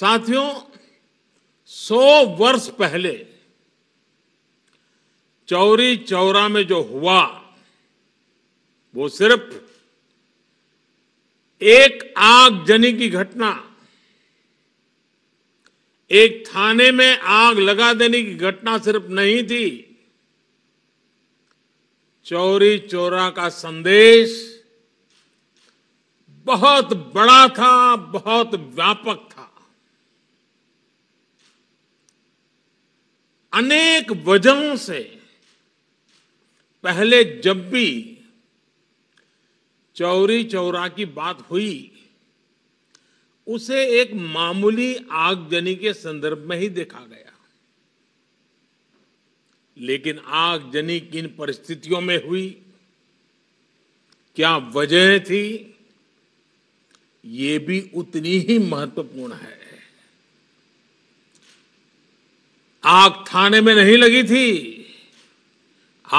साथियों सौ वर्ष पहले चौरी चौरा में जो हुआ वो सिर्फ एक आग जनी की घटना एक थाने में आग लगा देने की घटना सिर्फ नहीं थी चौरी चौरा का संदेश बहुत बड़ा था बहुत व्यापक था अनेक वजहों से पहले जब भी चौरी चौरा की बात हुई उसे एक मामूली आगजनी के संदर्भ में ही देखा गया लेकिन आगजनी किन परिस्थितियों में हुई क्या वजह थी ये भी उतनी ही महत्वपूर्ण है आग थाने में नहीं लगी थी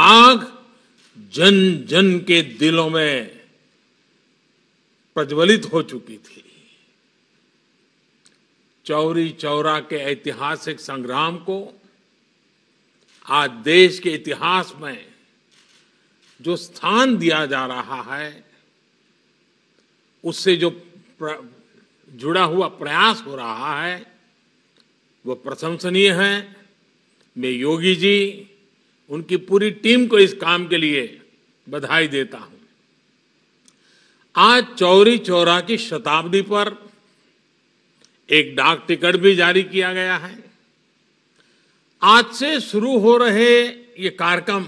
आग जन जन के दिलों में प्रज्वलित हो चुकी थी चौरी चौरा के ऐतिहासिक संग्राम को आज देश के इतिहास में जो स्थान दिया जा रहा है उससे जो जुड़ा हुआ प्रयास हो रहा है वो प्रशंसनीय है मैं योगी जी उनकी पूरी टीम को इस काम के लिए बधाई देता हूं आज चौरी चौरा की शताब्दी पर एक डाक टिकट भी जारी किया गया है आज से शुरू हो रहे ये कार्यक्रम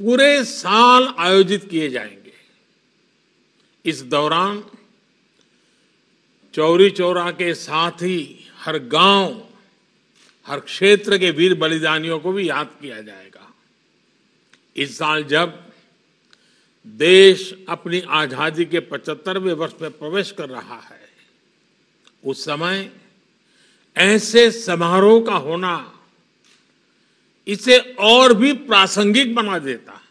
पूरे साल आयोजित किए जाएंगे इस दौरान चौरी चौरा के साथ ही हर गांव हर क्षेत्र के वीर बलिदानियों को भी याद किया जाएगा इस साल जब देश अपनी आजादी के 75वें वर्ष में प्रवेश कर रहा है उस समय ऐसे समारोह का होना इसे और भी प्रासंगिक बना देता है